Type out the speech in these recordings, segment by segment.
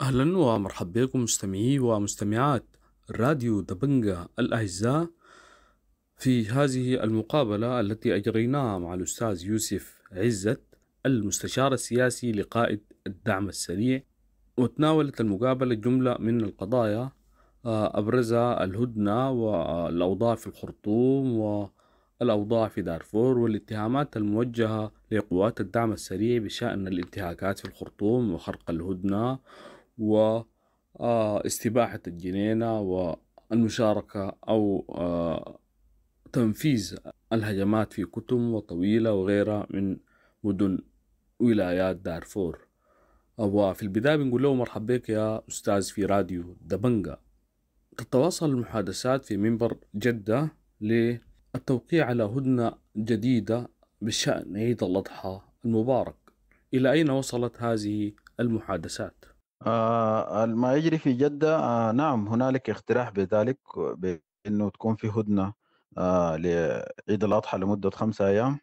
أهلا ومرحبا بكم مستمعي ومستمعات راديو دبنجة الأعزاء في هذه المقابلة التي أجريناها مع الأستاذ يوسف عزت المستشار السياسي لقائد الدعم السريع وتناولت المقابلة جملة من القضايا آه، أبرزها الهدنة والأوضاع في الخرطوم والأوضاع في دارفور والاتهامات الموجهة لقوات الدعم السريع بشأن الانتهاكات في الخرطوم وخرق الهدنة واستباحة الجنينة والمشاركة أو تنفيذ الهجمات في كتم وطويلة وغيرها من مدن ولايات دارفور وفي البداية بنقول له مرحبا بك يا أستاذ في راديو دبنجا تتواصل المحادثات في منبر جدة للتوقيع على هدنة جديدة بشأن عيد الأضحى المبارك إلى أين وصلت هذه المحادثات؟ آه، ما يجري في جدة آه، نعم هنالك اقتراح بذلك بأنه تكون في هدنة آه، لعيد الأضحى لمدة خمسة أيام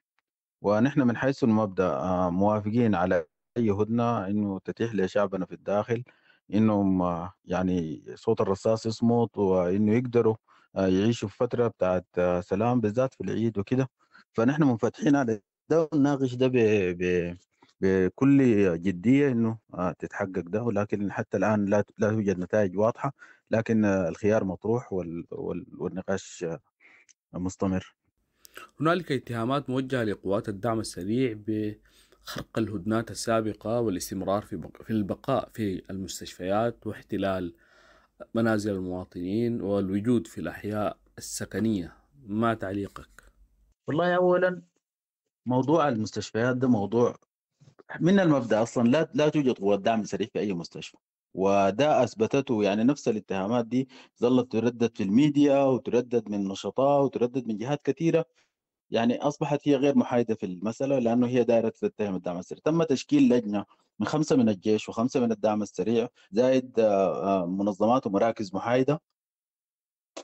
ونحن من حيث المبدأ موافقين على أي هدنة أنه تتيح لشعبنا في الداخل أنهم يعني صوت الرصاص يصمت وأنه يقدروا يعيشوا في فترة بتاعت سلام بالذات في العيد وكده فنحن منفتحين على ده ونناقش ده بكل جديه انه آه، تتحقق ده ولكن حتى الان لا توجد نتائج واضحه لكن الخيار مطروح والنقاش آه، مستمر. هنالك اتهامات موجهه لقوات الدعم السريع بخرق الهدنات السابقة والاستمرار في البقاء في المستشفيات واحتلال منازل المواطنين والوجود في الأحياء السكنية ما تعليقك؟ والله أولا موضوع المستشفيات ده موضوع من المبدا اصلا لا لا توجد قوات دعم سريع في اي مستشفى وده اثبتته يعني نفس الاتهامات دي ظلت تردد في الميديا وتردد من نشطاء وتردد من جهات كثيره يعني اصبحت هي غير محايده في المساله لانه هي دائره تتهم الدعم السريع تم تشكيل لجنه من خمسه من الجيش وخمسه من الدعم السريع زائد آه، آه، منظمات ومراكز محايده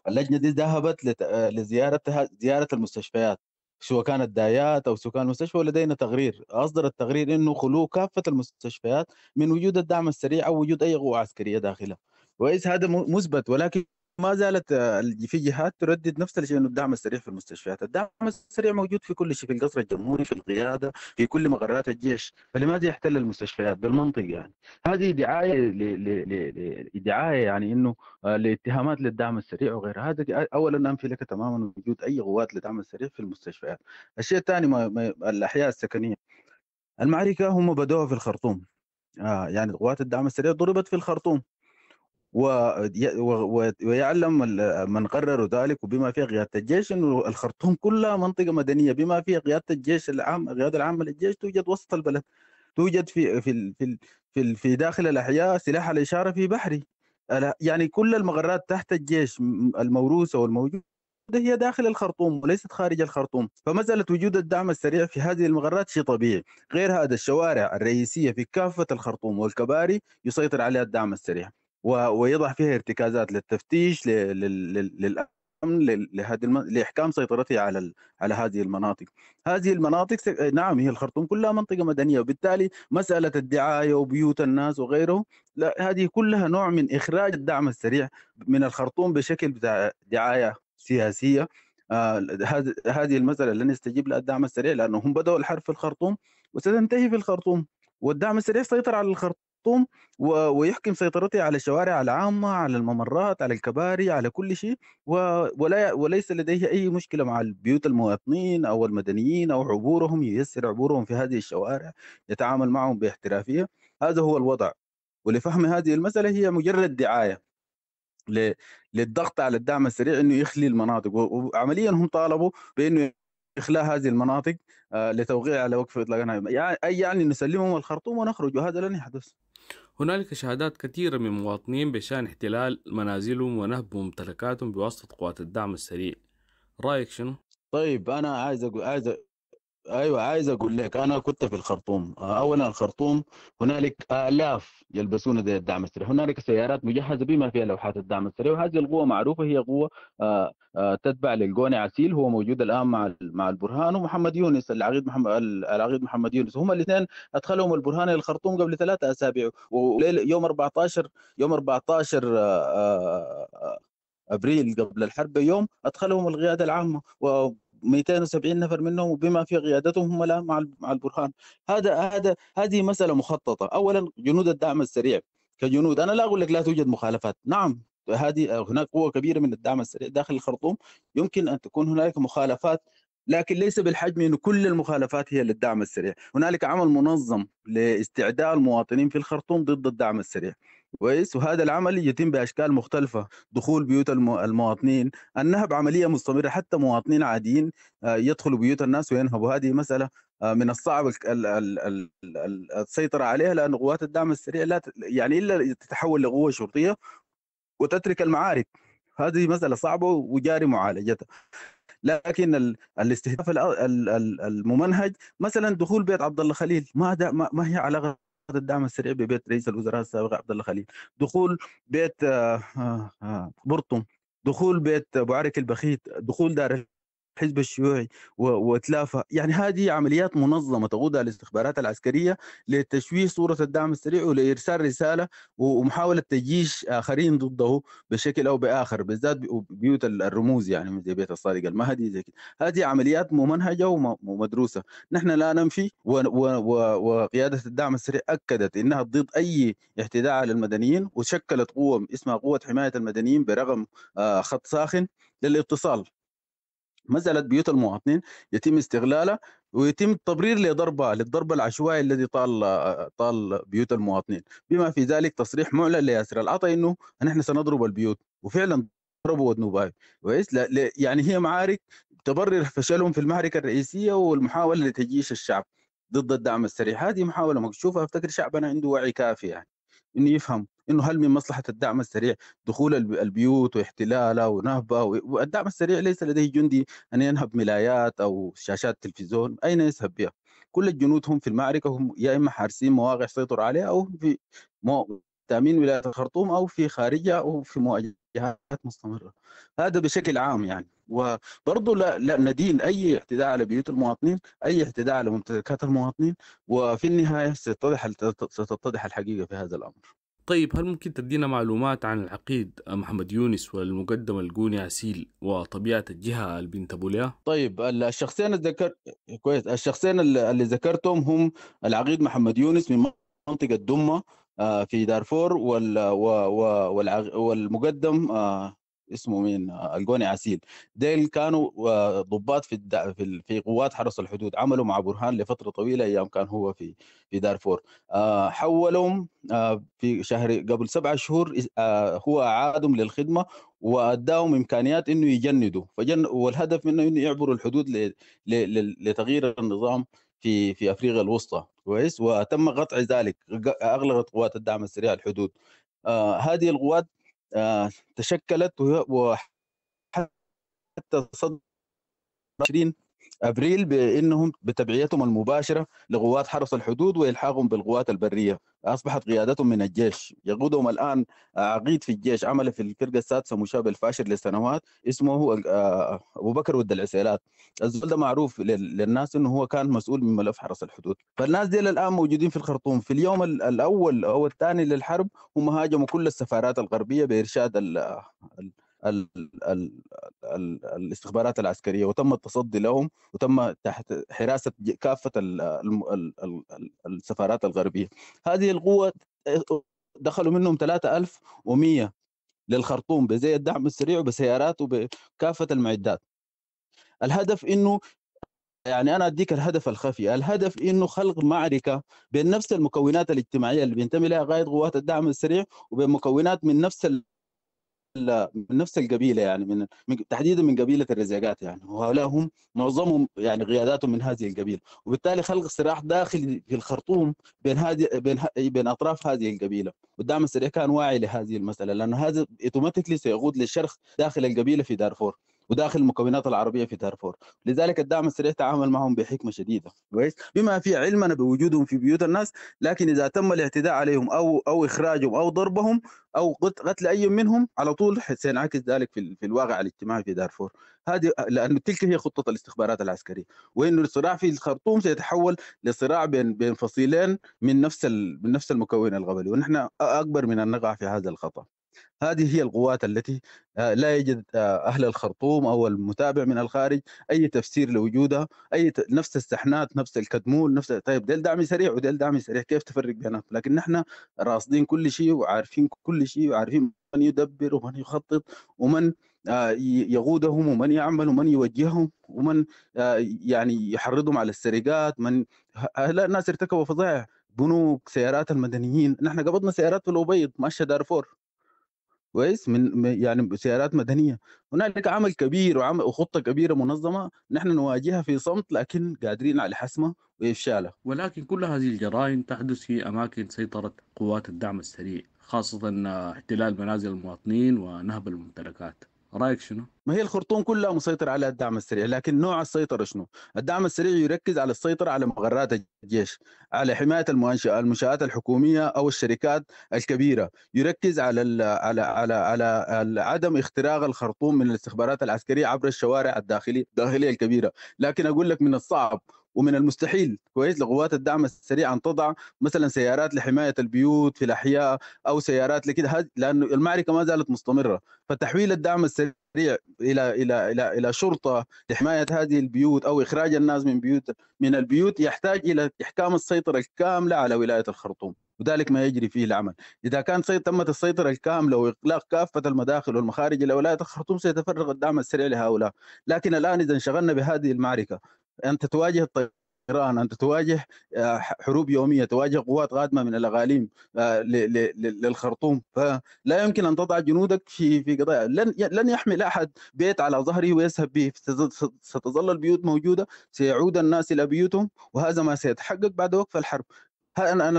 اللجنه دي ذهبت آه، لزياره زياره المستشفيات سواء كانت دايات او سكان المستشفى ولدينا تقرير اصدر التقرير انه خلو كافه المستشفيات من وجود الدعم السريع او وجود اي قوه عسكريه داخلها واذا هذا مثبت ولكن ما زالت آه، في جهات تردد نفس الشيء انه الدعم السريع في المستشفيات، الدعم السريع موجود في كل شيء في القصر الجمهوري في القياده في كل مقرات الجيش، فلماذا يحتل المستشفيات بالمنطق يعني؟ هذه دعايه ل... ل... ل... دعايه يعني انه آه، لاتهامات للدعم السريع وغيرها، هذا اولا امثله تماما وجود اي قوات للدعم السريع في المستشفيات. الشيء الثاني ما... ما... الاحياء السكنيه. المعركه هم بدوها في الخرطوم. آه يعني قوات الدعم السريع ضربت في الخرطوم ويعلم من قرروا ذلك وبما فيه قيادة الجيش أنه الخرطوم كلها منطقة مدنية بما فيه قيادة الجيش العام القيادة العامة للجيش توجد وسط البلد توجد في في في في, في داخل الأحياء سلاح الإشارة في بحري يعني كل المغرات تحت الجيش الموروثة والموجودة هي داخل الخرطوم وليست خارج الخرطوم فمسألة وجود الدعم السريع في هذه المغرات شيء طبيعي غير هذا الشوارع الرئيسية في كافة الخرطوم والكباري يسيطر عليها الدعم السريع ويضع فيها ارتكازات للتفتيش للأمن لهذه لاحكام سيطرته على على هذه المناطق. هذه المناطق نعم هي الخرطوم كلها منطقه مدنيه وبالتالي مساله الدعايه وبيوت الناس وغيره لا هذه كلها نوع من اخراج الدعم السريع من الخرطوم بشكل بتاع دعايه سياسيه آه، هذه هذه المساله لن يستجيب لها الدعم السريع لانهم بداوا الحرب في الخرطوم وستنتهي في الخرطوم والدعم السريع سيطر على الخرطوم الطوم ويحكم سيطرته على الشوارع العامة على الممرات على الكباري على كل شيء ولا وليس لديه أي مشكلة مع بيوت المواطنين أو المدنيين أو عبورهم ييسر عبورهم في هذه الشوارع يتعامل معهم باحترافية هذا هو الوضع ولفهم هذه المسألة هي مجرد دعاية للضغط على الدعم السريع انه يخلي المناطق وعمليا هم طالبوا بانه إخلاء هذه المناطق آه، لتوقيع على وقف إطلاق النار يعني، أي يعني نسلمهم الخرطوم ونخرج وهذا لن يحدث هنالك شهادات كثيرة من مواطنين بشأن احتلال منازلهم ونهب ممتلكاتهم بواسطة قوات الدعم السريع رأيك شنو؟ طيب أنا عايز أقول عايز ايوه عايز اقول لك انا كنت في الخرطوم اولا الخرطوم هنالك الاف يلبسون زي الدعم السريع هنالك سيارات مجهزه بما فيها لوحات الدعم السريع وهذه القوه معروفه هي قوه آه، آه، تتبع للجوني عسيل هو موجود الان مع مع البرهان ومحمد يونس العقيد محمد العقيد محمد يونس هم الاثنين ادخلهم البرهان الى الخرطوم قبل ثلاثة اسابيع ويوم 14 يوم 14 آه، ابريل قبل الحرب بيوم ادخلهم القياده العامه و 270 نفر منهم بما في قيادتهم هم الان مع مع البرهان هذا هذا هذه مساله مخططه اولا جنود الدعم السريع كجنود انا لا اقول لك لا توجد مخالفات نعم هذه هناك قوه كبيره من الدعم السريع داخل الخرطوم يمكن ان تكون هنالك مخالفات لكن ليس بالحجم انه كل المخالفات هي للدعم السريع، هنالك عمل منظم لاستعداء المواطنين في الخرطوم ضد الدعم السريع، كويس وهذا العمل يتم باشكال مختلفه دخول بيوت المواطنين النهب عمليه مستمره حتى مواطنين عاديين آه، يدخلوا بيوت الناس وينهبوا هذه مساله آه، من الصعب السيطره عليها لان قوات الدعم السريع لا يعني الا تتحول لقوه شرطيه وتترك المعارك هذه مساله صعبه وجاري معالجتها لكن الاستهداف الممنهج مثلا دخول بيت عبد الله خليل ما ما هي علاقه الدعم السريع ببيت رئيس الوزراء السابق عبد الله خليل دخول بيت آه، آه، آه، برطم دخول بيت ابو عرك البخيت دخول دار الحزب الشيوعي وتلافى يعني هذه عمليات منظمه تقودها الاستخبارات العسكريه لتشويه صوره الدعم السريع ولارسال رساله ومحاوله تجيش اخرين ضده بشكل او باخر بالذات بيوت الرموز يعني زي بيت الصادق المهدي زي هذه عمليات ممنهجه ومدروسه نحن لا ننفي وقياده الدعم السريع اكدت انها ضد اي اعتداء على المدنيين وشكلت قوه اسمها قوه حمايه المدنيين برغم آه، خط ساخن للاتصال مسألة بيوت المواطنين يتم استغلالها ويتم التبرير لضربها للضرب العشوائي الذي طال طال بيوت المواطنين بما في ذلك تصريح معلن لياسر العطا انه نحن سنضرب البيوت وفعلا ضربوا ودنوباي كويس يعني هي معارك تبرر فشلهم في المعركة الرئيسية والمحاولة لتجيش الشعب ضد الدعم السريع هذه محاولة مكشوفة افتكر شعبنا عنده وعي كافي يعني انه يفهم انه هل من مصلحه الدعم السريع دخول البيوت واحتلالها ونهبها والدعم السريع ليس لديه جندي ان ينهب ملايات او شاشات تلفزيون اين يذهب بها؟ كل الجنود هم في المعركه هم يا اما حارسين مواقع سيطروا عليها او في مو... تامين ولايه الخرطوم او في خارجها او في مواجهات مستمره هذا بشكل عام يعني وبرضه لا, لا ندين اي اعتداء على بيوت المواطنين اي اعتداء على ممتلكات المواطنين وفي النهايه ستتضح ستتضح الحقيقه في هذا الامر طيب هل ممكن تدينا معلومات عن العقيد محمد يونس والمقدم الجوني عسيل وطبيعة الجهة البنت بوليا؟ طيب الشخصين الذكر كويس الشخصين اللي ذكرتهم هم العقيد محمد يونس من منطقة دمة آه، في دارفور وال... والمقدم آه، اسمه مين آه، الجوني عسيل ديل كانوا آه، ضباط في في, في قوات حرس الحدود عملوا مع برهان لفتره طويله ايام كان هو في في دارفور آه، حولهم في شهر قبل سبعة شهور هو اعادهم للخدمه واداهم امكانيات انه يجندوا فجن والهدف منه انه يعبروا الحدود لتغيير النظام في في افريقيا الوسطى كويس وتم قطع ذلك اغلقت قوات الدعم السريع الحدود آه هذه القوات آه، تشكلت وحتى صدر 20 ابريل بانهم بتبعيتهم المباشره لقوات حرس الحدود والحاقهم بالقوات البريه اصبحت قيادتهم من الجيش يقودهم الان عقيد في الجيش عمل في الفرقه السادسه مشابه الفاشر لسنوات اسمه آه، ابو بكر ود العسيلات الزول ده معروف للناس انه هو كان مسؤول من ملف حرس الحدود فالناس دي الان موجودين في الخرطوم في اليوم الاول او الثاني للحرب هم هاجموا كل السفارات الغربيه بارشاد ال ال ال ال الاستخبارات العسكريه وتم التصدي لهم وتم تحت حراسه كافه السفارات الغربيه هذه القوه دخلوا منهم 3100 للخرطوم بزي الدعم السريع وبسيارات وبكافه المعدات الهدف انه يعني انا اديك الهدف الخفي، الهدف انه خلق معركه بين نفس المكونات الاجتماعيه اللي بينتمي لها قائد قوات الدعم السريع وبين مكونات من نفس من نفس القبيله يعني من, تحديدا من قبيله الرزاقات يعني وهؤلاء هم معظمهم يعني قياداتهم من هذه القبيله وبالتالي خلق صراع داخلي في الخرطوم بين هذه بين بين اطراف هذه القبيله والدعم السريع كان واعي لهذه المساله لانه هذا اوتوماتيكلي سيقود للشرخ داخل القبيله في دارفور وداخل المكونات العربيه في دارفور لذلك الدعم السريع تعامل معهم بحكمه شديده كويس بما في علمنا بوجودهم في بيوت الناس لكن اذا تم الاعتداء عليهم او او اخراجهم او ضربهم او قتل اي منهم على طول سينعكس ذلك في, في الواقع الاجتماعي في دارفور هذه لانه تلك هي خطه الاستخبارات العسكريه وانه الصراع في الخرطوم سيتحول لصراع بين بين فصيلين من نفس من نفس المكون الغبلي ونحن اكبر من ان نقع في هذا الخطا هذه هي القوات التي آه، لا يجد آه، أهل الخرطوم أو المتابع من الخارج أي تفسير لوجودها أي نفس السحنات نفس الكدمول نفس طيب ديل دعم سريع وديل دعم سريع كيف تفرق بينهم لكن نحن راصدين كل شيء وعارفين كل شيء وعارفين من يدبر ومن يخطط ومن آه، يقودهم ومن يعمل ومن يوجههم ومن يعني يحرضهم على السرقات من لا الناس ارتكبوا فظائع بنوك سيارات المدنيين نحن قبضنا سيارات في الأبيض ماشية دارفور كويس من يعني سيارات مدنيه هنالك عمل كبير وعمل وخطه كبيره منظمه نحن نواجهها في صمت لكن قادرين على حسمها وافشالها ولكن كل هذه الجرائم تحدث في اماكن سيطره قوات الدعم السريع خاصه احتلال منازل المواطنين ونهب الممتلكات رايك شنو؟ ما هي الخرطوم كلها مسيطر على الدعم السريع لكن نوع السيطرة شنو؟ الدعم السريع يركز على السيطرة على مغرات الجيش على حماية المنشآت المنشآت الحكومية أو الشركات الكبيرة يركز على الـ على على على عدم اختراق الخرطوم من الاستخبارات العسكرية عبر الشوارع الداخلية الداخلية الكبيرة لكن أقول لك من الصعب ومن المستحيل كويس لقوات الدعم السريع ان تضع مثلا سيارات لحمايه البيوت في الاحياء او سيارات لكده لانه المعركه ما زالت مستمره فتحويل الدعم السريع الى الى الى الى شرطه لحمايه هذه البيوت او اخراج الناس من بيوت من البيوت يحتاج الى احكام السيطره الكامله على ولايه الخرطوم وذلك ما يجري فيه العمل إذا كان تمت السيطرة الكاملة وإغلاق كافة المداخل والمخارج إلى ولاية الخرطوم سيتفرغ الدعم السريع لهؤلاء لكن الآن إذا انشغلنا بهذه المعركة انت تواجه الطيران انت تواجه آه، حروب يوميه تواجه قوات قادمه من الاغاليم آه، للخرطوم فلا يمكن ان تضع جنودك في في قضايا لن لن يحمل احد بيت على ظهره ويذهب به ستظل البيوت موجوده سيعود الناس الى بيوتهم وهذا ما سيتحقق بعد وقف الحرب انا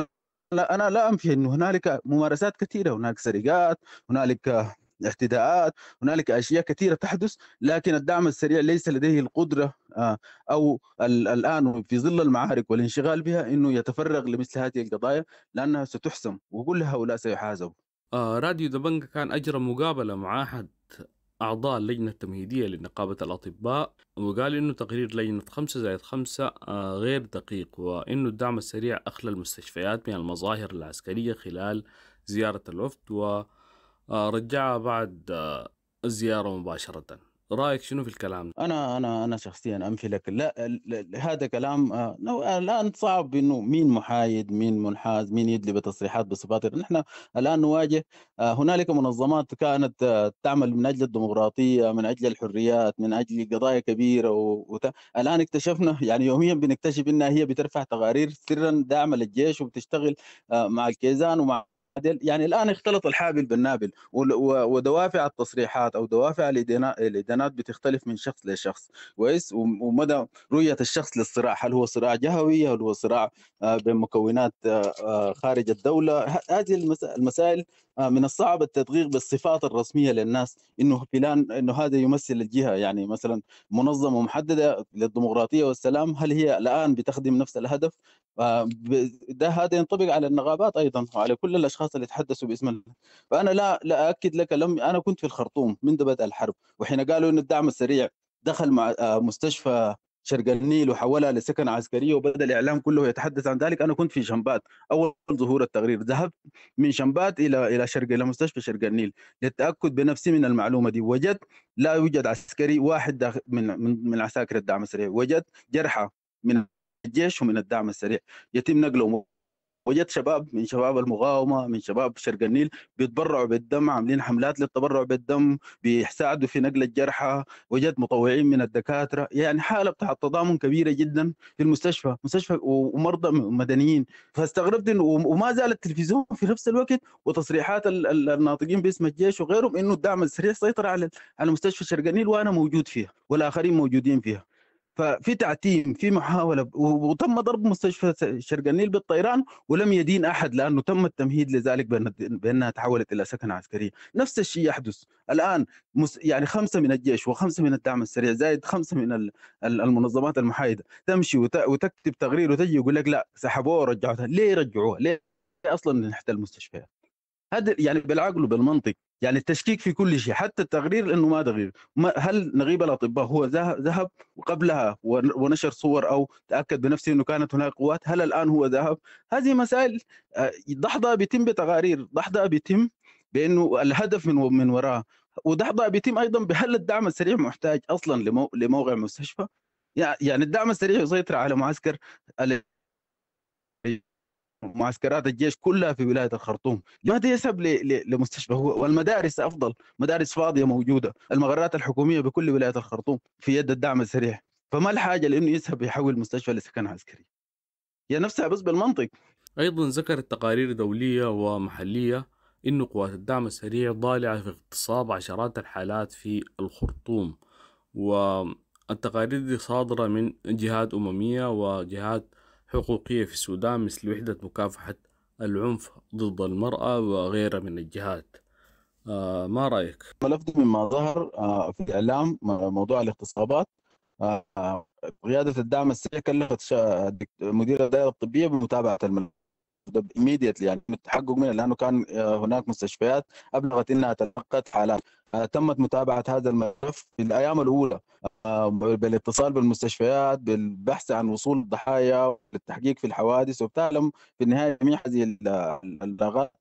انا لا انفي انه هنالك ممارسات كثيره هنالك سرقات هنالك اعتداءات هنالك اشياء كثيره تحدث لكن الدعم السريع ليس لديه القدره آه، او الان في ظل المعارك والانشغال بها انه يتفرغ لمثل هذه القضايا لانها ستحسم وكل هؤلاء سيحاسبوا آه راديو دبنجا كان اجرى مقابله مع احد أعضاء اللجنة التمهيدية لنقابة الأطباء وقال إنه تقرير لجنة 5 زائد 5 آه، غير دقيق وإنه الدعم السريع أخلى المستشفيات من المظاهر العسكرية خلال زيارة الوفد و آه، رجعها بعد الزياره آه، مباشره رايك شنو في الكلام انا انا انا شخصيا امشي لك لا, لا هذا كلام آه، الان صعب انه مين محايد مين منحاز مين يدلي بتصريحات بصفات نحن الان نواجه هنالك منظمات كانت تعمل من اجل الديمقراطيه من اجل الحريات من اجل قضايا كبيره و... وت... الان اكتشفنا يعني يوميا بنكتشف انها هي بترفع تقارير سرا داعمه للجيش وبتشتغل مع الكيزان ومع يعني الان اختلط الحابل بالنابل ودوافع التصريحات او دوافع الادانات بتختلف من شخص لشخص كويس ومدى رؤيه الشخص للصراع هل هو صراع جهوي هل هو صراع آه، بين مكونات آه، آه، خارج الدوله هذه المسائل آه، من الصعب التدقيق بالصفات الرسميه للناس انه فلان انه هذا يمثل الجهه يعني مثلا منظمه محدده للديمقراطيه والسلام هل هي الان بتخدم نفس الهدف؟ آه، ده هذا ينطبق على النقابات ايضا وعلى كل الاشخاص اللي تحدثوا باسم فانا لا لا اكد لك لم انا كنت في الخرطوم منذ بدء الحرب وحين قالوا انه الدعم السريع دخل مع آه، مستشفى شرق النيل وحولها لسكن عسكرية وبدأ الإعلام كله يتحدث عن ذلك أنا كنت في شنبات أول ظهور التقرير ذهبت من شنبات إلى إلى شرق إلى مستشفى شرق النيل للتأكد بنفسي من المعلومة دي وجدت لا يوجد عسكري واحد من من, من عساكر الدعم السريع وجدت جرحى من الجيش ومن الدعم السريع يتم نقلهم وجدت شباب من شباب المقاومه من شباب شرق النيل بيتبرعوا بالدم عاملين حملات للتبرع بالدم بيساعدوا في نقل الجرحى وجدت مطوعين من الدكاتره يعني حاله بتاع تضامن كبيره جدا في المستشفى مستشفى ومرضى مدنيين فاستغربت انه وما زال التلفزيون في نفس الوقت وتصريحات الناطقين باسم الجيش وغيرهم انه الدعم السريع سيطر على على مستشفى شرق النيل وانا موجود فيها والاخرين موجودين فيها ففي تعتيم في محاوله وتم ضرب مستشفى شرق النيل بالطيران ولم يدين احد لانه تم التمهيد لذلك بانها تحولت الى سكن عسكري نفس الشيء يحدث الان يعني خمسه من الجيش وخمسه من الدعم السريع زائد خمسه من المنظمات المحايده تمشي وتكتب تقرير وتجي يقول لك لا سحبوها ورجعوها ليه رجعوها ليه اصلا نحت المستشفيات هذا يعني بالعقل وبالمنطق يعني التشكيك في كل شيء حتى التقرير انه ما تغيير هل نغيب الاطباء هو ذهب قبلها ونشر صور او تاكد بنفسه انه كانت هناك قوات هل الان هو ذهب هذه مسائل آه، ضحضه بيتم بتقارير ضحضه بيتم بانه الهدف من من وراه وضحضه بيتم ايضا بهل الدعم السريع محتاج اصلا لموقع مستشفى يعني الدعم السريع يسيطر على معسكر ومعسكرات الجيش كلها في ولايه الخرطوم، لماذا يذهب لمستشفى هو والمدارس افضل، مدارس فاضيه موجوده، المقرات الحكوميه بكل ولايه الخرطوم في يد الدعم السريع، فما الحاجه لانه يذهب يحول مستشفى لسكن عسكري. هي نفسها بس بالمنطق. ايضا ذكرت تقارير دوليه ومحليه انه قوات الدعم السريع ضالعه في اغتصاب عشرات الحالات في الخرطوم. والتقارير دي صادرة من جهات أممية وجهات حقوقية في السودان مثل وحدة مكافحة العنف ضد المرأة وغيرها من الجهات آه ما رأيك؟ لفت مما ظهر آه، في الإعلام موضوع الاغتصابات آه، قيادة الدعم السريع كلفت مدير الدائرة الطبية بمتابعة الملف ايميديتلي يعني التحقق منه لانه كان آه، هناك مستشفيات ابلغت انها تلقت حالات تمت متابعه هذا الملف في الايام الاولى بالاتصال بالمستشفيات بالبحث عن وصول الضحايا والتحقيق في الحوادث وبتعلم في النهايه جميع هذه اللاغات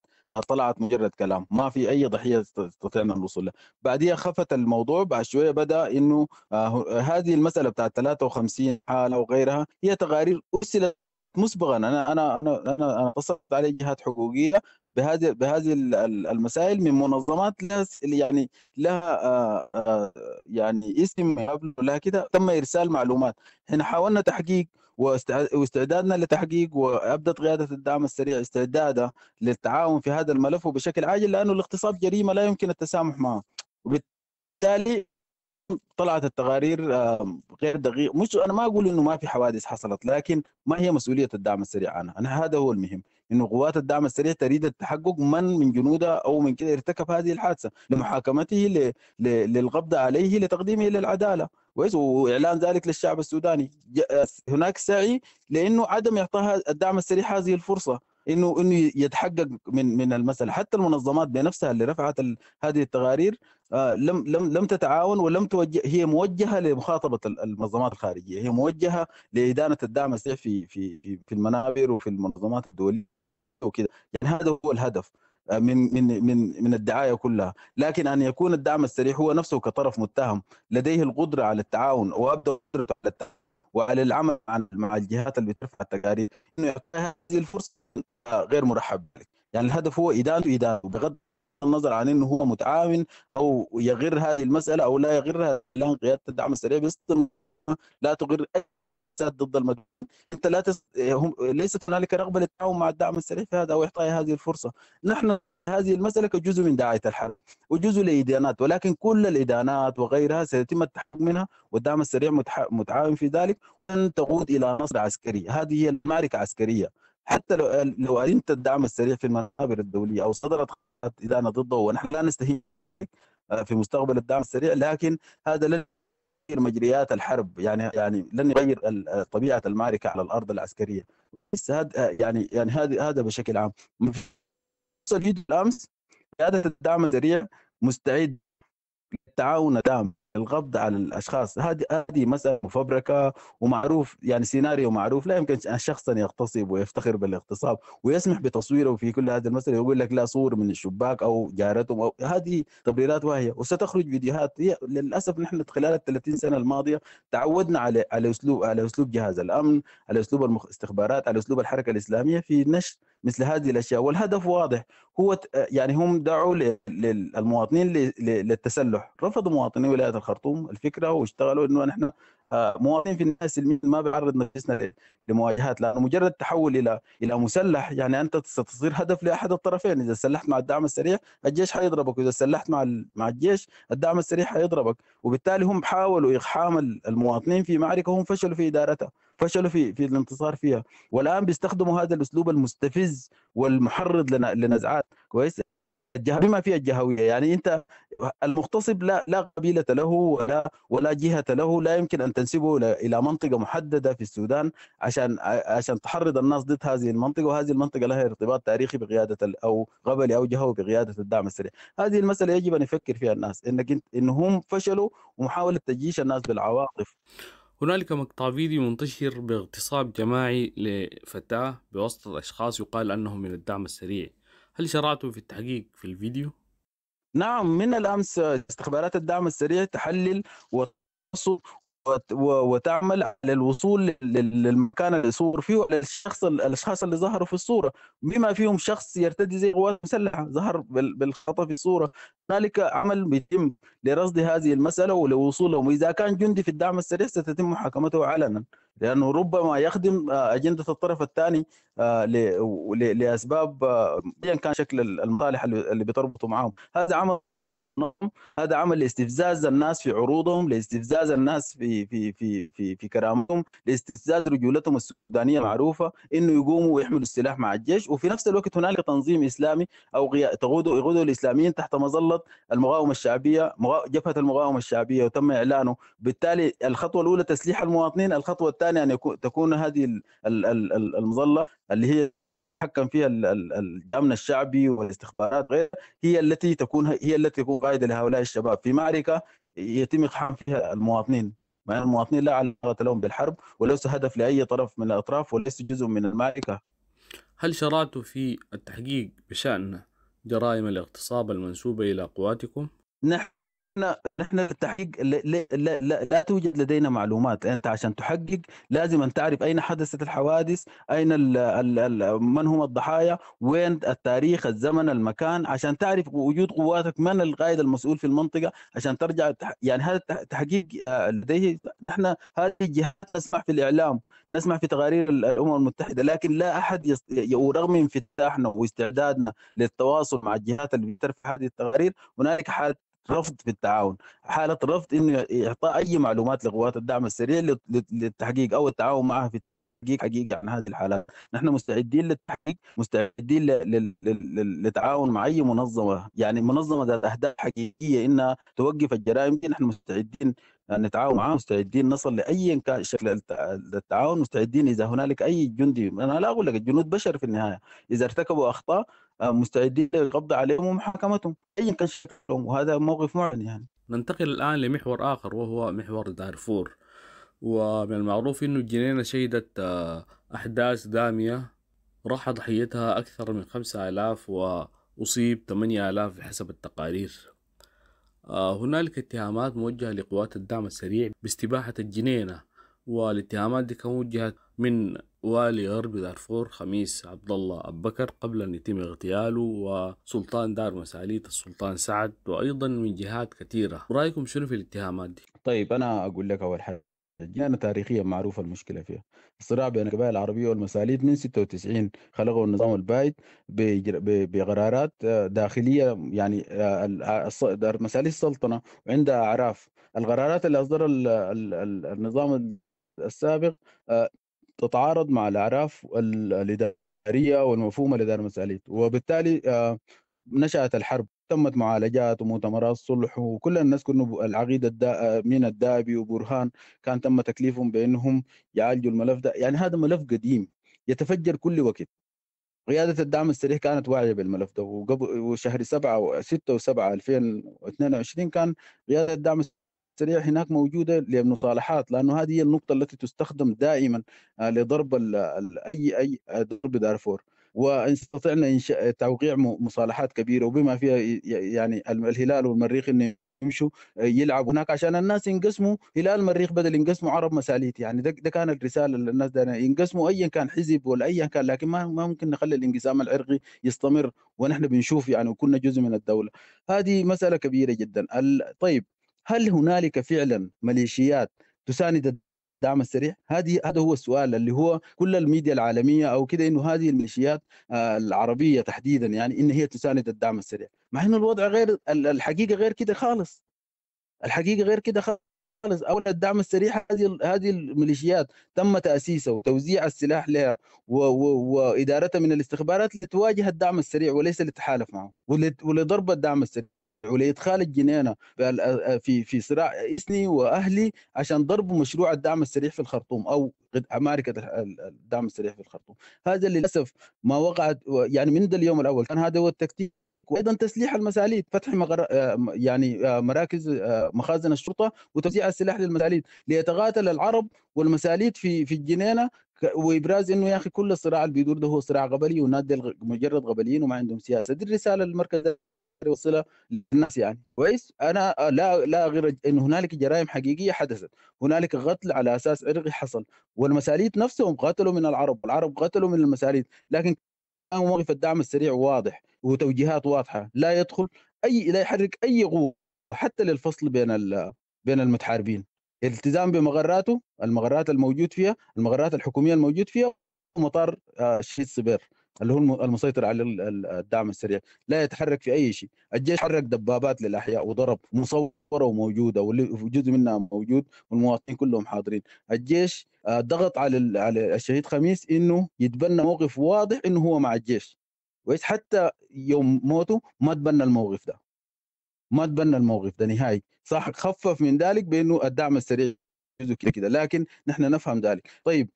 طلعت مجرد كلام ما في اي ضحيه استطعنا الوصول لها بعديها خفت الموضوع بعد شويه بدا انه آه هذه المساله بتاعت 53 حاله وغيرها هي تقارير ارسلت مسبقا انا انا انا انا اتصلت علي جهات حقوقيه بهذه بهذه المسائل من منظمات يعني لها آه، آه، يعني اسم لها كده تم ارسال معلومات احنا حاولنا تحقيق واستعدادنا لتحقيق وابدت قياده الدعم السريع استعدادها للتعاون في هذا الملف وبشكل عاجل لانه الاغتصاب جريمه لا يمكن التسامح معها وبالتالي طلعت التقارير آه، غير دقيقه مش انا ما اقول انه ما في حوادث حصلت لكن ما هي مسؤوليه الدعم السريع عنها أنا هذا هو المهم أن قوات الدعم السريع تريد التحقق من من جنوده أو من كده ارتكب هذه الحادثة لمحاكمته ل... ل... للقبض عليه لتقديمه للعدالة كويس واعلان ذلك للشعب السوداني هناك سعي لانه عدم اعطاء الدعم السريع هذه الفرصه انه انه يتحقق من من المساله حتى المنظمات بنفسها اللي رفعت هذه التقارير آه لم لم لم تتعاون ولم توجه هي موجهه لمخاطبه المنظمات الخارجيه هي موجهه لادانه الدعم السريع في في في المنابر وفي المنظمات الدوليه وكذا يعني هذا هو الهدف آه، من من من من الدعايه كلها، لكن ان يكون الدعم السريع هو نفسه كطرف متهم لديه القدره على التعاون وابدا على التعاون وعلى العمل مع الجهات اللي بترفع التقارير انه هذه الفرصه آه، غير مرحب بذلك، يعني الهدف هو ادانته ادانته بغض النظر عن انه هو متعاون او يغر هذه المساله او لا يغرها الان قياده الدعم السريع بس لا تغر اي ضد المدن انت لا تس... هم... ليست هنالك رغبه للتعاون مع الدعم السريع في هذا او اعطاء هذه الفرصه نحن هذه المسألة كجزء من داعية الحرب وجزء لإدانات ولكن كل الإدانات وغيرها سيتم التحكم منها والدعم السريع متح... متعاون في ذلك أن تقود إلى نصر عسكري هذه هي المعركة عسكرية حتى لو لو أرنت الدعم السريع في المنابر الدولية أو صدرت إدانة ضده ونحن لا نستهين آه، في مستقبل الدعم السريع لكن هذا لن مجريات الحرب يعني يعني لن يغير طبيعه المعركه على الارض العسكريه لسه هذا يعني يعني هذا هذا بشكل عام الامس قياده الدعم السريع مستعد للتعاون الدام القبض على الاشخاص هذه هذه مساله مفبركه ومعروف يعني سيناريو معروف لا يمكن شخصا يغتصب ويفتخر بالاغتصاب ويسمح بتصويره في كل هذه المساله ويقول لك لا صور من الشباك او جارتهم أو هذه تبريرات واهيه وستخرج فيديوهات هي للاسف نحن خلال ال 30 سنه الماضيه تعودنا على على اسلوب على اسلوب جهاز الامن على اسلوب الاستخبارات على اسلوب الحركه الاسلاميه في نشر مثل هذه الاشياء والهدف واضح هو يعني هم دعوا للمواطنين للتسلح رفضوا مواطني ولايه الخرطوم الفكره واشتغلوا انه نحن آه، مواطنين في الناس ما بيعرض نفسنا لمواجهات لانه مجرد تحول الى الى مسلح يعني انت ستصير هدف لاحد الطرفين اذا سلحت مع الدعم السريع الجيش حيضربك واذا سلحت مع مع الجيش الدعم السريع حيضربك وبالتالي هم حاولوا اقحام المواطنين في معركه هم فشلوا في ادارتها فشلوا في في الانتصار فيها والان بيستخدموا هذا الاسلوب المستفز والمحرض لنزعات كويس الجهة بما فيها الجهوية يعني أنت المغتصب لا لا قبيلة له ولا ولا جهة له لا يمكن أن تنسبه إلى منطقة محددة في السودان عشان عشان تحرض الناس ضد هذه المنطقة وهذه المنطقة لها ارتباط تاريخي بقيادة أو قبلي أو جهوي بقيادة الدعم السريع هذه المسألة يجب أن يفكر فيها الناس إنك إنهم هم فشلوا ومحاولة تجيش الناس بالعواطف هنالك مقطع فيديو منتشر باغتصاب جماعي لفتاة بواسطة أشخاص يقال أنهم من الدعم السريع هل شرعتم في التحقيق في الفيديو؟ نعم من الأمس استخبارات الدعم السريع تحلل و وتعمل على الوصول للمكان اللي صور فيه وعلى الشخص الاشخاص اللي ظهروا في الصوره بما فيهم شخص يرتدي زي قوات مسلحه ظهر بالخطا في الصوره هنالك عمل بيتم لرصد هذه المساله ولوصولهم اذا كان جندي في الدعم السريع ستتم محاكمته علنا لانه ربما يخدم آه، اجنده الطرف الثاني آه، لاسباب آه، ايا كان شكل المصالح اللي بتربطه معهم هذا عمل هذا عمل لاستفزاز الناس في عروضهم لاستفزاز الناس في في في في, في كرامتهم لاستفزاز رجولتهم السودانيه المعروفه انه يقوموا ويحملوا السلاح مع الجيش وفي نفس الوقت هنالك تنظيم اسلامي او تقوده يقوده الاسلاميين تحت مظله المقاومه الشعبيه جبهه المقاومه الشعبيه وتم اعلانه بالتالي الخطوه الاولى تسليح المواطنين الخطوه الثانيه ان تكون هذه المظله اللي هي يتحكم فيها الامن الشعبي والاستخبارات غير هي التي تكون هي التي تكون قائده لهؤلاء الشباب في معركه يتم اقحام فيها المواطنين مع المواطنين لا علاقه لهم بالحرب وليس هدف لاي طرف من الاطراف وليس جزء من المعركه هل شرعتوا في التحقيق بشان جرائم الاغتصاب المنسوبه الى قواتكم؟ نحن نحن التحقيق لا, لا, لا, لا توجد لدينا معلومات انت عشان تحقق لازم ان تعرف اين حدثت الحوادث اين الـ الـ الـ من هم الضحايا وين التاريخ الزمن المكان عشان تعرف وجود قواتك من القائد المسؤول في المنطقه عشان ترجع يعني هذا التحقيق آه، لديه نحن هذه الجهات نسمع في الاعلام نسمع في تقارير الامم المتحده لكن لا احد يست... ورغم انفتاحنا واستعدادنا للتواصل مع الجهات اللي بترفع هذه التقارير هنالك حالة رفض في التعاون حاله رفض انه اعطاء اي معلومات لقوات الدعم السريع للتحقيق او التعاون معها في تحقيق حقيقي عن هذه الحالات نحن مستعدين للتحقيق مستعدين للتعاون مع أي منظمة يعني منظمة ذات أهداف حقيقية إنها توقف الجرائم دي نحن مستعدين نتعاون معاه مستعدين نصل لأي كان شكل التعاون مستعدين إذا هنالك أي جندي أنا لا أقول لك الجنود بشر في النهاية إذا ارتكبوا أخطاء مستعدين للقبض عليهم ومحاكمتهم ايا كان شكلهم وهذا موقف معلن يعني ننتقل الان لمحور اخر وهو محور دارفور ومن المعروف انه الجنينه شهدت آه، احداث داميه راح ضحيتها اكثر من خمسة آلاف واصيب ثمانية آلاف حسب التقارير آه، هنالك اتهامات موجهة لقوات الدعم السريع باستباحة الجنينة والاتهامات دي كانت وجهت من والي غرب دارفور خميس عبد الله أبو بكر قبل أن يتم اغتياله وسلطان دار مساليت السلطان سعد وأيضا من جهات كثيرة رأيكم شنو في الاتهامات دي؟ طيب أنا أقول لك أول حاجة جانا تاريخيا معروفة المشكلة فيها الصراع بين القبائل العربية والمساليد من 96 خلقوا النظام البائد بقرارات آه، داخلية يعني آه، آه، مساليد السلطنة وعندها أعراف القرارات اللي أصدرها النظام السابق تتعارض مع الاعراف الاداريه والمفهوم الاداره المسؤوليه وبالتالي آه، نشات الحرب تمت معالجات ومؤتمرات صلح وكل الناس كنا العقيده الدا... آه، من الدابي وبرهان كان تم تكليفهم بانهم يعالجوا الملف ده يعني هذا ملف قديم يتفجر كل وقت قيادة الدعم السريع كانت واعية بالملف ده وقبل وشهر 7 و 6 و 7 2022 كان قيادة الدعم سريع هناك موجوده للمصالحات لانه هذه هي النقطه التي تستخدم دائما آه، لضرب اي اي آه، ضرب دارفور وان استطعنا انشاء توقيع مصالحات كبيره وبما فيها يعني الهلال والمريخ انه يمشوا آه، يلعبوا هناك عشان الناس ينقسموا هلال المريخ بدل ينقسموا عرب مساليت يعني ده, ده كان الرساله للناس ده يعني ينقسموا ايا كان حزب ولا ايا كان لكن ما, ما ممكن نخلي الانقسام العرقي يستمر ونحن بنشوف يعني وكنا جزء من الدوله هذه مساله كبيره جدا طيب هل هنالك فعلا ميليشيات تساند الدعم السريع هذه هذا هو السؤال اللي هو كل الميديا العالميه او كده انه هذه الميليشيات آه، العربيه تحديدا يعني ان هي تساند الدعم السريع مع انه الوضع غير الحقيقه غير كده خالص الحقيقه غير كده خالص اولا الدعم السريع هذه هذه الميليشيات تم تاسيسها وتوزيع السلاح لها وادارتها من الاستخبارات لتواجه الدعم السريع وليس للتحالف معه ولضرب الدعم السريع لادخال الجنينه آه، آه، في في صراع اسني واهلي عشان ضربوا مشروع الدعم السريع في الخرطوم او معركه الدعم السريع في الخرطوم هذا للاسف ما وقعت يعني من اليوم الاول كان هذا هو التكتيك وايضا تسليح المساليد فتح مغر... آه، يعني مراكز مخازن الشرطه وتوزيع السلاح للمساليد ليتقاتل العرب والمساليد في في الجنينه وابراز انه يا اخي كل الصراع اللي بيدور ده هو صراع قبلي ونادي مجرد قبليين وما عندهم سياسه دي الرساله للمركز يوصلها للناس يعني كويس انا آه، لا لا غير ان هنالك جرائم حقيقيه حدثت هنالك قتل على اساس عرقي حصل والمساليت نفسهم قتلوا من العرب والعرب قتلوا من المساليت لكن كان موقف الدعم السريع واضح وتوجيهات واضحه لا يدخل اي لا يحرك اي قوه حتى للفصل بين بين المتحاربين التزام بمغراته المغرات الموجود فيها المغرات الحكوميه الموجود فيها ومطار الشيد آه، صبير اللي هو المسيطر على الدعم السريع لا يتحرك في اي شيء الجيش حرك دبابات للاحياء وضرب مصوره وموجوده وجزء منها موجود والمواطنين كلهم حاضرين الجيش آه، ضغط على على الشهيد خميس انه يتبنى موقف واضح انه هو مع الجيش وإيش حتى يوم موته ما تبنى الموقف ده ما تبنى الموقف ده نهائي صح خفف من ذلك بانه الدعم السريع جزء كده لكن نحن نفهم ذلك طيب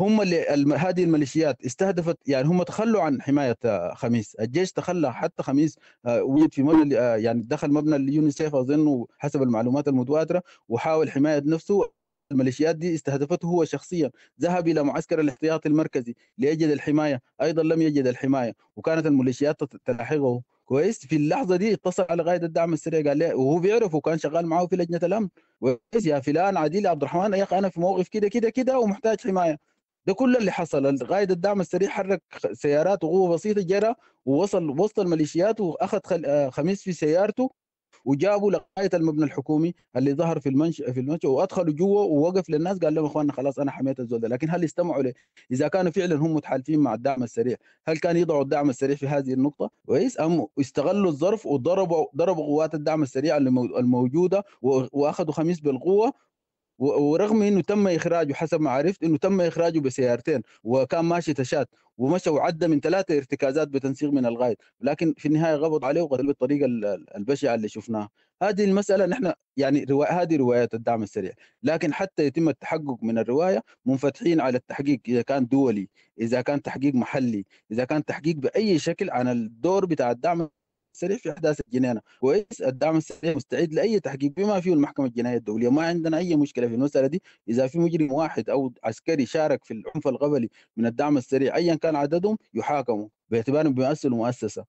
هم اللي هذه الميليشيات استهدفت يعني هم تخلوا عن حمايه آه، خميس، الجيش تخلى حتى خميس آه، وجد في مبنى آه، يعني دخل مبنى اليونيسيف اظن حسب المعلومات المتواتره وحاول حمايه نفسه الميليشيات دي استهدفته هو شخصيا ذهب الى معسكر الاحتياطي المركزي ليجد الحمايه ايضا لم يجد الحمايه وكانت الميليشيات تلاحقه كويس في اللحظه دي اتصل على قائد الدعم السريع قال له وهو بيعرفه وكان شغال معه في لجنه الامن كويس يا فلان عديل عبد الرحمن يا اخي انا في موقف كده كده كده ومحتاج حمايه ده كل اللي حصل قائد الدعم السريع حرك سيارات وقوه بسيطه جرى ووصل وسط الميليشيات واخذ آه، خميس في سيارته وجابوا لغايه المبنى الحكومي اللي ظهر في المنش في المنشأ وادخلوا جوا ووقف للناس قال لهم اخواننا خلاص انا حميت الزول ده لكن هل استمعوا له اذا كانوا فعلا هم متحالفين مع الدعم السريع هل كان يضعوا الدعم السريع في هذه النقطه كويس ام استغلوا الظرف وضربوا ضربوا قوات الدعم السريع الموجوده واخذوا خميس بالقوه ورغم انه تم اخراجه حسب ما عرفت انه تم اخراجه بسيارتين وكان ماشي تشات ومشى وعدى من ثلاثه ارتكازات بتنسيق من الغايه لكن في النهايه قبض عليه وقتل بالطريقه البشعه اللي شفناها هذه المساله نحن يعني روا... هذه روايات الدعم السريع لكن حتى يتم التحقق من الروايه منفتحين على التحقيق اذا كان دولي اذا كان تحقيق محلي اذا كان تحقيق باي شكل عن الدور بتاع الدعم السريع في احداث الجنينه كويس الدعم السريع مستعد لاي تحقيق بما فيه المحكمه الجنائيه الدوليه ما عندنا اي مشكله في المساله دي اذا في مجرم واحد او عسكري شارك في العنف القبلي من الدعم السريع ايا كان عددهم يحاكموا باعتبارهم بيمثلوا مؤسسه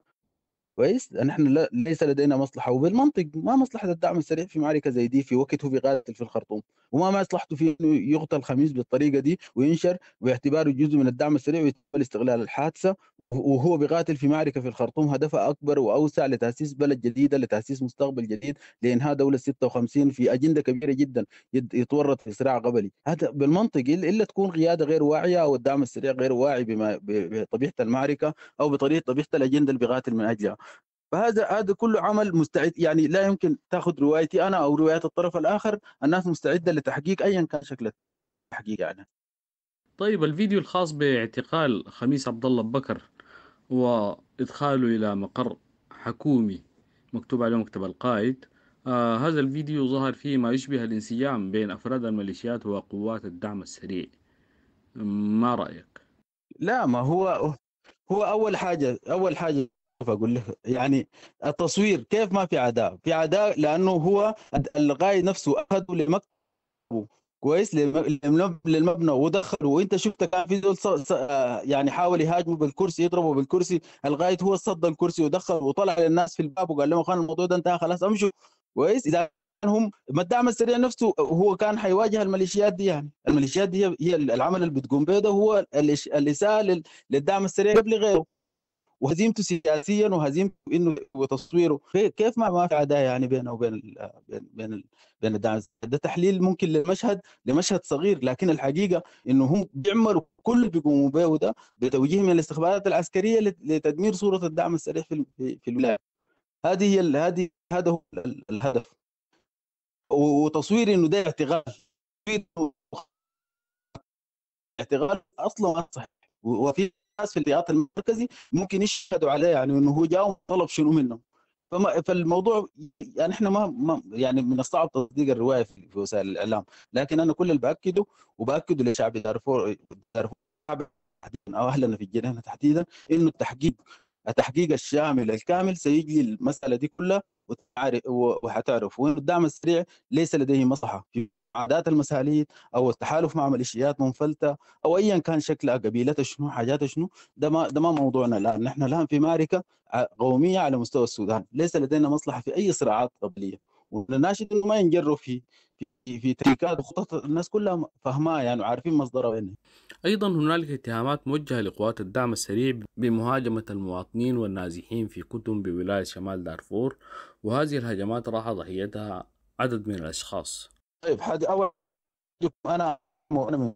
كويس نحن ليس لدينا مصلحه وبالمنطق ما مصلحه الدعم السريع في معركه زي دي في وقته في قاتل في الخرطوم وما مصلحته في انه يقتل الخميس بالطريقه دي وينشر باعتباره جزء من الدعم السريع ويتم استغلال الحادثه وهو بيقاتل في معركة في الخرطوم هدفها أكبر وأوسع لتأسيس بلد جديدة لتأسيس مستقبل جديد لإنهاء دولة 56 في أجندة كبيرة جدا يتورط في صراع قبلي هذا بالمنطق إلا تكون قيادة غير واعية أو الدعم السريع غير واعي بما بطبيعة المعركة أو بطريقة طبيعة الأجندة اللي بيقاتل من أجلها فهذا هذا كله عمل مستعد يعني لا يمكن تاخذ روايتي انا او روايه الطرف الاخر الناس مستعده لتحقيق ايا كان شكل التحقيق يعني طيب الفيديو الخاص باعتقال خميس عبد الله بكر وإدخاله إلى مقر حكومي مكتوب عليه مكتب القائد آه هذا الفيديو ظهر فيه ما يشبه الانسجام بين أفراد الميليشيات وقوات الدعم السريع ما رأيك؟ لا ما هو هو أول حاجة أول حاجة اقول لك يعني التصوير كيف ما في عداء في عداء لانه هو الغاية نفسه اخذه لمكتبه كويس للمبنى ودخل وانت شفت كان في دول آه، يعني حاول يهاجمه بالكرسي يضربه بالكرسي الغايه هو صد الكرسي ودخل وطلع للناس في الباب وقال لهم خلاص الموضوع ده انتهى خلاص امشوا كويس اذا هم ما الدعم السريع نفسه هو كان حيواجه الميليشيات دي يعني الميليشيات دي هي العمل اللي بتقوم به ده هو الاساءه للدعم السريع قبل غيره وهزيمته سياسيا وهزيمته انه وتصويره كيف ما ما في عداء يعني بينه وبين الـ بين بين الـ بين الدعم ده تحليل ممكن لمشهد لمشهد صغير لكن الحقيقه انه هم بيعملوا كل اللي بيقوموا به ده بتوجيه من الاستخبارات العسكريه لتدمير صوره الدعم السريع في في الولايه هذه هي هذه هذا هو الهدف وتصوير انه ده اعتقال اعتقال اصلا ما صحيح وفي الناس في الديات المركزي ممكن يشهدوا عليه يعني انه هو جاء وطلب شنو منه فما فالموضوع يعني احنا ما, ما يعني من الصعب تصديق الروايه في, في وسائل الاعلام لكن انا كل اللي باكده وباكده لشعب دارفور دارفور او اهلنا في الجنه تحديدا انه التحقيق التحقيق الشامل الكامل سيجلي المساله دي كلها وتعرف وحتعرف الدعم السريع ليس لديه مصلحه في عادات المساليت او التحالف مع ميليشيات منفلته او ايا كان شكلها أه، قبيلتها شنو حاجاتها شنو ده ما ده ما موضوعنا الان نحن الان في معركه أه، قوميه على مستوى السودان ليس لدينا مصلحه في اي صراعات قبليه والناشد انه ما ينجروا في في في تريكات وخطط الناس كلها فاهماها يعني وعارفين مصدرها وين ايضا هنالك اتهامات موجهه لقوات الدعم السريع بمهاجمه المواطنين والنازحين في كتم بولايه شمال دارفور وهذه الهجمات راح ضحيتها عدد من الاشخاص طيب حاجه اول انا انا من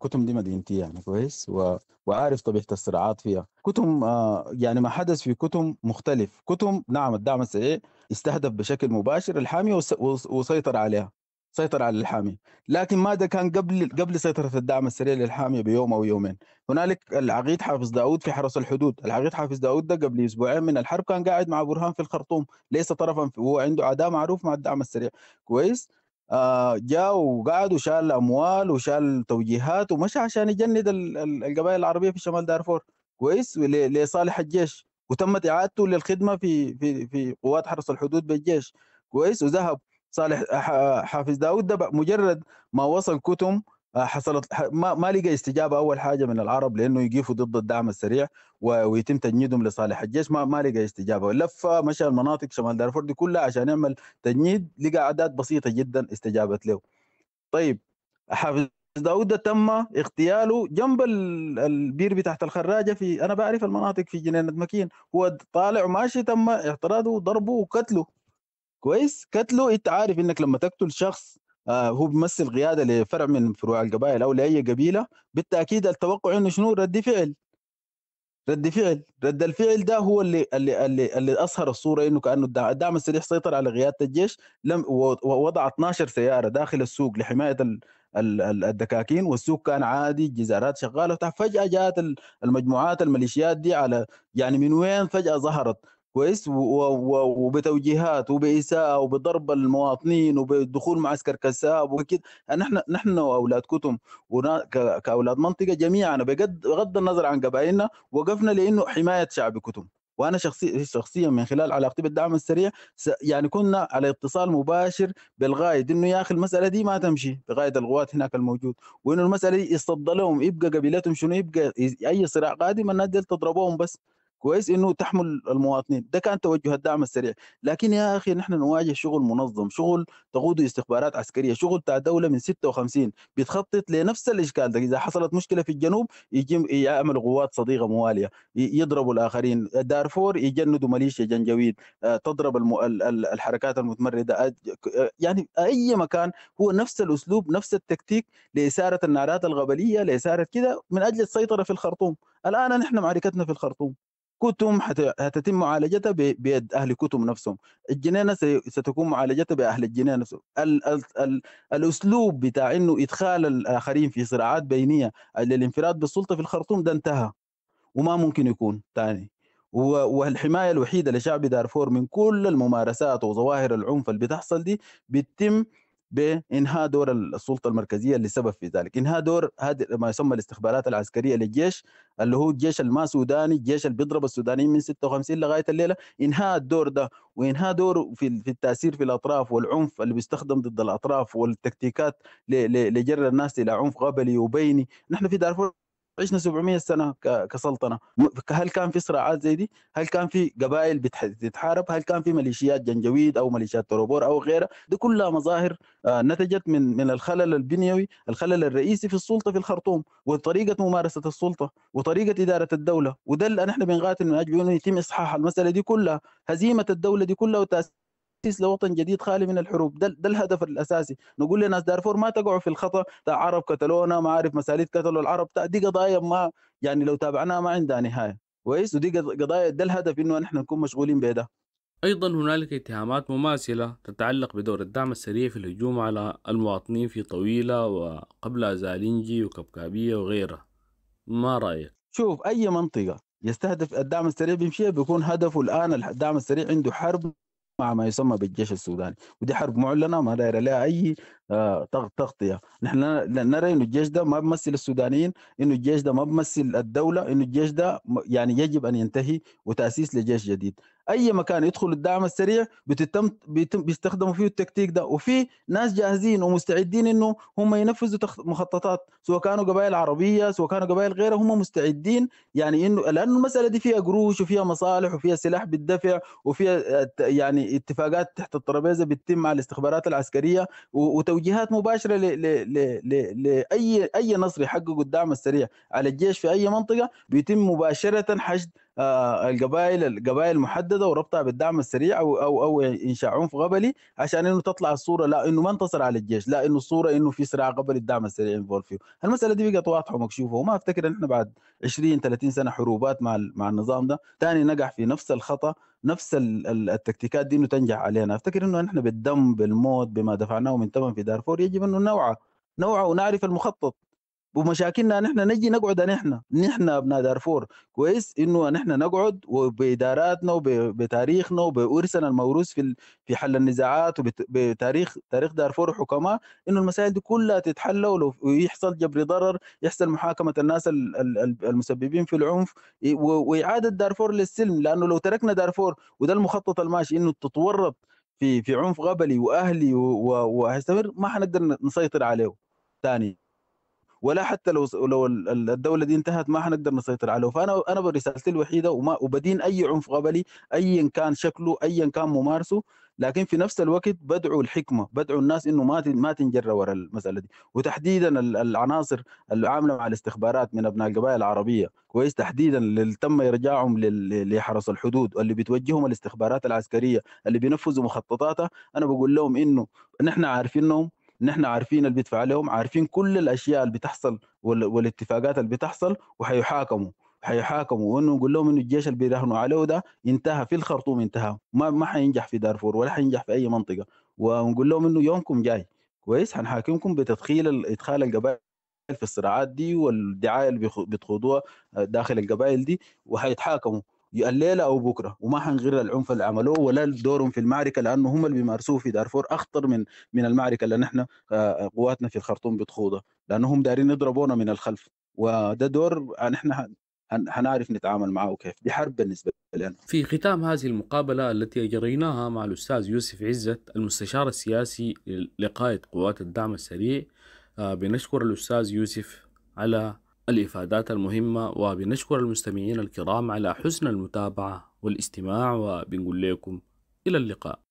كتم دي مدينتي يعني كويس و... وعارف طبيعه الصراعات فيها كتم آه يعني ما حدث في كتم مختلف كتم نعم الدعم السريع استهدف بشكل مباشر الحاميه وس... وسيطر عليها سيطر على الحامية لكن ماذا كان قبل قبل سيطرة الدعم السريع للحامية بيوم أو يومين هنالك العقيد حافظ داود في حرس الحدود العقيد حافظ داود ده قبل أسبوعين من الحرب كان قاعد مع برهان في الخرطوم ليس طرفا هو عنده عداء معروف مع الدعم السريع كويس آه، جاء وقعد وشال اموال وشال توجيهات ومشى عشان يجند القبائل العربيه في شمال دارفور كويس لصالح الجيش وتمت اعادته للخدمه في في في قوات حرس الحدود بالجيش كويس وذهب صالح آه، حافظ داود ده مجرد ما وصل كتم آه، حصلت ما, ما لقى استجابه اول حاجه من العرب لانه يقيفوا ضد الدعم السريع ويتم تجنيدهم لصالح الجيش ما ما لقى استجابه لف مشى المناطق شمال دارفور دي كلها عشان يعمل تجنيد لقى اعداد بسيطه جدا استجابت له طيب حافظ داوود تم اغتياله جنب البير بتاعت الخراجه في انا بعرف المناطق في جنينه مكين هو طالع وماشي تم اعتراضه وضربه وقتله كويس قتله انت عارف انك لما تقتل شخص آه، هو بيمثل قياده لفرع من فروع القبائل او لاي قبيله بالتاكيد التوقع انه شنو رد فعل رد فعل رد الفعل ده هو اللي اللي اللي, اللي اصهر الصوره انه كانه الدعم, السريع سيطر على قياده الجيش لم ووضع 12 سياره داخل السوق لحمايه ال الدكاكين والسوق كان عادي الجزارات شغاله فجاه جاءت المجموعات الميليشيات دي على يعني من وين فجاه ظهرت كويس وبتوجيهات وباساءه وبضرب المواطنين وبدخول معسكر كساب وكده نحن نحن واولاد كتم كاولاد منطقه جميعا بغض النظر عن قبائلنا وقفنا لانه حمايه شعب كتم وانا شخصي شخصيا من خلال علاقتي بالدعم السريع يعني كنا على اتصال مباشر بالغايد انه يا اخي المساله دي ما تمشي بغايد الغوات هناك الموجود وانه المساله دي يصد لهم يبقى قبيلتهم شنو يبقى اي صراع قادم الناس دي تضربوهم بس كويس انه تحمل المواطنين ده كان توجه الدعم السريع لكن يا اخي نحن نواجه شغل منظم شغل تقوده استخبارات عسكريه شغل تاع دوله من 56 بتخطط لنفس الاشكال ده اذا حصلت مشكله في الجنوب يجي يعمل قوات صديقه مواليه يضربوا الاخرين دارفور يجندوا ميليشيا جنجويد آه، تضرب الم... الحركات المتمرده يعني اي مكان هو نفس الاسلوب نفس التكتيك لاثاره النارات الغبليه لاثاره كده من اجل السيطره في الخرطوم الان نحن معركتنا في الخرطوم كتم هتتم معالجتها بيد اهل كتم نفسهم الجنينه ستكون معالجتها باهل الجنينه نفسهم ال ال ال الاسلوب بتاع انه ادخال الاخرين في صراعات بينيه للانفراد بالسلطه في الخرطوم ده انتهى وما ممكن يكون ثاني والحمايه الوحيده لشعب دارفور من كل الممارسات وظواهر العنف اللي بتحصل دي بتتم بانهاء دور السلطه المركزيه اللي سبب في ذلك، انهاء دور هذه ما يسمى الاستخبارات العسكريه للجيش اللي هو الجيش الما سوداني، الجيش اللي بيضرب السودانيين من 56 لغايه الليله، انهاء الدور ده وانهاء دوره في في التاثير في الاطراف والعنف اللي بيستخدم ضد الاطراف والتكتيكات لجر الناس الى عنف قبلي وبيني، نحن في دارفور عشنا 700 سنه كسلطنه هل كان في صراعات زي دي هل كان في قبائل بتتحارب هل كان في ميليشيات جنجويد او ميليشيات تروبور او غيرها دي كلها مظاهر آه، نتجت من من الخلل البنيوي الخلل الرئيسي في السلطه في الخرطوم وطريقه ممارسه السلطه وطريقه اداره الدوله وده اللي نحن بنقاتل من اجله انه يتم اصحاح المساله دي كلها هزيمه الدوله دي كلها وتاثير تأسيس لوطن جديد خالي من الحروب ده, ده الهدف الأساسي نقول لناس دارفور ما تقعوا في الخطأ تاع عرب كتالونا ما عارف مساليت كتلوا العرب دي قضايا ما يعني لو تابعناها ما عندها نهاية كويس ودي قضايا ده الهدف إنه نحن نكون مشغولين بهذا أيضا هنالك اتهامات مماثلة تتعلق بدور الدعم السريع في الهجوم على المواطنين في طويلة وقبل زالينجي وكبكابية وغيرها ما رأيك؟ شوف أي منطقة يستهدف الدعم السريع بيمشيها بيكون هدفه الآن الدعم السريع عنده حرب مع ما يسمى بالجيش السوداني ودي حرب معلنه ما داير لها اي آه، تغطيه نحن نرى انه الجيش ده ما بيمثل السودانيين انه الجيش ده ما بيمثل الدوله انه الجيش ده يعني يجب ان ينتهي وتاسيس لجيش جديد اي مكان يدخل الدعم السريع بتتم بيتم بيستخدموا فيه التكتيك ده وفي ناس جاهزين ومستعدين انه هم ينفذوا مخططات سواء كانوا قبائل عربيه سواء كانوا قبائل غيرها هم مستعدين يعني انه لانه المساله دي فيها قروش وفيها مصالح وفيها سلاح بالدفع وفيها يعني اتفاقات تحت الترابيزه بتتم مع الاستخبارات العسكريه وتو توجيهات مباشره لاي اي نصر يحقق الدعم السريع على الجيش في اي منطقه بيتم مباشره حشد آه، القبائل القبائل المحدده وربطها بالدعم السريع او او او انشاء عنف قبلي عشان انه تطلع الصوره لا انه ما انتصر على الجيش لا انه الصوره انه في صراع قبلي الدعم السريع انفولد فيه المساله دي بقت واضحه ومكشوفه وما افتكر ان احنا بعد 20 30 سنه حروبات مع مع النظام ده ثاني نجح في نفس الخطا نفس التكتيكات دي انه تنجح علينا افتكر انه احنا بالدم بالموت بما دفعناه من ثمن في دارفور يجب انه نوعه نوعه ونعرف المخطط ومشاكلنا نحن نجي نقعد نحن نحن ابناء دارفور كويس انه نحن نقعد وباداراتنا وبتاريخنا وبورثنا الموروث في في حل النزاعات وبتاريخ تاريخ دارفور وحكماء انه المسائل دي كلها تتحل ويحصل جبر ضرر يحصل محاكمه الناس المسببين في العنف إيه، واعاده دارفور للسلم لانه لو تركنا دارفور وده المخطط الماشي انه تتورط في في عنف غبلي واهلي وهيستمر ما حنقدر نسيطر عليه ثاني ولا حتى لو لو الدوله دي انتهت ما حنقدر نسيطر عليه فانا انا رسالتي الوحيده وما وبدين اي عنف قبلي ايا كان شكله ايا كان ممارسه لكن في نفس الوقت بدعو الحكمه بدعو الناس انه ما ما تنجر ورا المساله دي وتحديدا العناصر العامله مع الاستخبارات من ابناء القبائل العربيه كويس تحديدا اللي تم ارجاعهم لحرس الحدود واللي بتوجههم الاستخبارات العسكريه اللي بينفذوا مخططاتها انا بقول لهم انه نحن عارفينهم نحن عارفين اللي بيدفع لهم عارفين كل الاشياء اللي بتحصل والاتفاقات اللي بتحصل وحيحاكموا حيحاكموا وانه نقول لهم انه الجيش اللي بيراهنوا عليه ده انتهى في الخرطوم انتهى ما ما حينجح في دارفور ولا حينجح في اي منطقه ونقول لهم انه يومكم جاي كويس حنحاكمكم بتدخيل ادخال القبائل في الصراعات دي والدعايه اللي بتخوضوها داخل القبائل دي وحيتحاكموا الليله او بكره وما حنغير العنف اللي عملوه ولا دورهم في المعركه لانه هم اللي بيمارسوه في دارفور اخطر من من المعركه اللي نحن آه، قواتنا في الخرطوم بتخوضها لانهم دايرين يضربونا من الخلف وده دور نحن حنعرف نتعامل معه كيف دي حرب بالنسبه لنا في ختام هذه المقابله التي اجريناها مع الاستاذ يوسف عزت المستشار السياسي لقائد قوات الدعم السريع آه، بنشكر الاستاذ يوسف على الإفادات المهمة وبنشكر المستمعين الكرام على حسن المتابعة والاستماع وبنقول لكم إلى اللقاء